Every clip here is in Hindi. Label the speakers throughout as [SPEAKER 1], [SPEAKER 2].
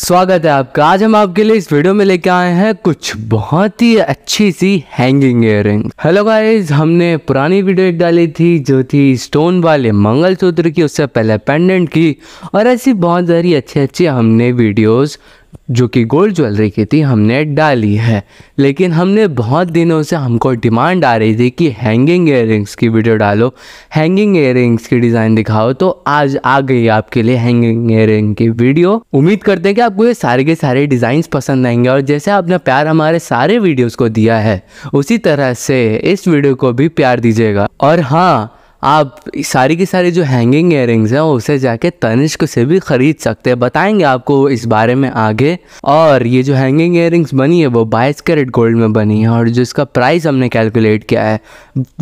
[SPEAKER 1] स्वागत है आपका आज हम आपके लिए इस वीडियो में लेके आए हैं कुछ बहुत ही अच्छी सी हैंगिंग इयर हेलो गाइस हमने पुरानी वीडियो एक डाली थी जो थी स्टोन वाले मंगलसूत्र की उससे पहले पेंडेंट की और ऐसी बहुत सारी अच्छी अच्छी हमने वीडियोस जो कि गोल्ड ज्वेलरी की थी हमने डाली है लेकिन हमने बहुत दिनों से हमको डिमांड आ रही थी कि हैंगिंग इयर की वीडियो डालो हैंगिंग इयर की डिज़ाइन दिखाओ तो आज आ गई आपके लिए हैंगिंग इयर की वीडियो उम्मीद करते हैं कि आपको ये सारे के सारे डिज़ाइन पसंद आएंगे और जैसे आपने प्यार हमारे सारे वीडियोज़ को दिया है उसी तरह से इस वीडियो को भी प्यार दीजिएगा और हाँ आप सारी की सारी जो हैंगिंग इयर हैं उसे जाके तनिष्क से भी ख़रीद सकते हैं बताएंगे आपको इस बारे में आगे और ये जो हैंगिंग इयर बनी है वो बाईस कैरेट गोल्ड में बनी है और जिसका प्राइस हमने कैलकुलेट किया है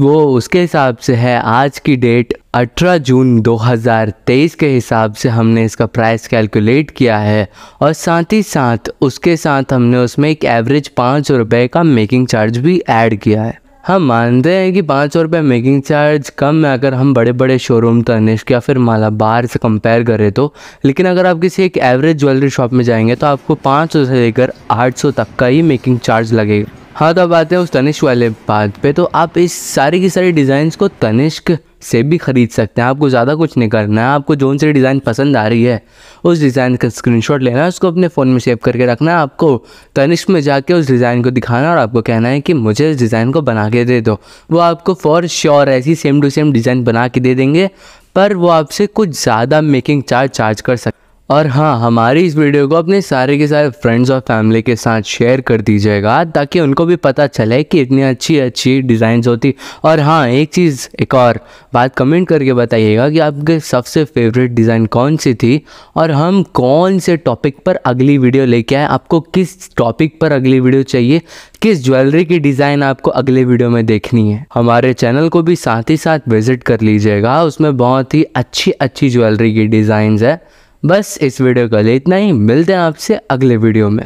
[SPEAKER 1] वो उसके हिसाब से है आज की डेट 18 जून 2023 के हिसाब से हमने इसका प्राइस कैलकुलेट किया है और साथ ही साथ उसके साथ हमने उसमें एक एवरेज पाँच रुपये का मेकिंग चार्ज भी ऐड किया है हम मानते हैं कि पाँच सौ रुपये मेकिंग चार्ज कम है अगर हम बड़े बड़े शोरूम तनिष्क तो या फिर मालाबार से कंपेयर करें तो लेकिन अगर आप किसी एक एवरेज ज्वेलरी शॉप में जाएंगे तो आपको पाँच सौ से लेकर आठ सौ तक का ही मेकिंग चार्ज लगेगा हाँ तो अब आते हैं उस तनिष्क वाले बात पे तो आप इस सारी की सारी डिज़ाइंस को तनिष्क से भी ख़रीद सकते हैं आपको ज़्यादा कुछ नहीं करना है आपको जो सी डिज़ाइन पसंद आ रही है उस डिज़ाइन का स्क्रीनशॉट लेना है उसको अपने फ़ोन में सेव करके रखना है आपको तनिष्क में जाके उस डिज़ाइन को दिखाना और आपको कहना है कि मुझे इस डिज़ाइन को बना के दे दो वो आपको फॉर श्योर ऐसी सेम टू सेम डिज़ाइन बना के दे देंगे पर वो आपसे कुछ ज़्यादा मेकिंग चार्ज चार्ज कर सकते और हाँ हमारी इस वीडियो को अपने सारे के सारे फ्रेंड्स और फैमिली के साथ शेयर कर दीजिएगा ताकि उनको भी पता चले कि इतनी अच्छी अच्छी डिज़ाइंस होती और हाँ एक चीज़ एक और बात कमेंट करके बताइएगा कि आपके सबसे फेवरेट डिज़ाइन कौन सी थी और हम कौन से टॉपिक पर अगली वीडियो लेके आए आपको किस टॉपिक पर अगली वीडियो चाहिए किस ज्वेलरी की डिज़ाइन आपको अगले वीडियो में देखनी है हमारे चैनल को भी साथ ही साथ विजिट कर लीजिएगा उसमें बहुत ही अच्छी अच्छी ज्वेलरी की डिज़ाइंस है बस इस वीडियो का लिए इतना ही मिलते हैं आपसे अगले वीडियो में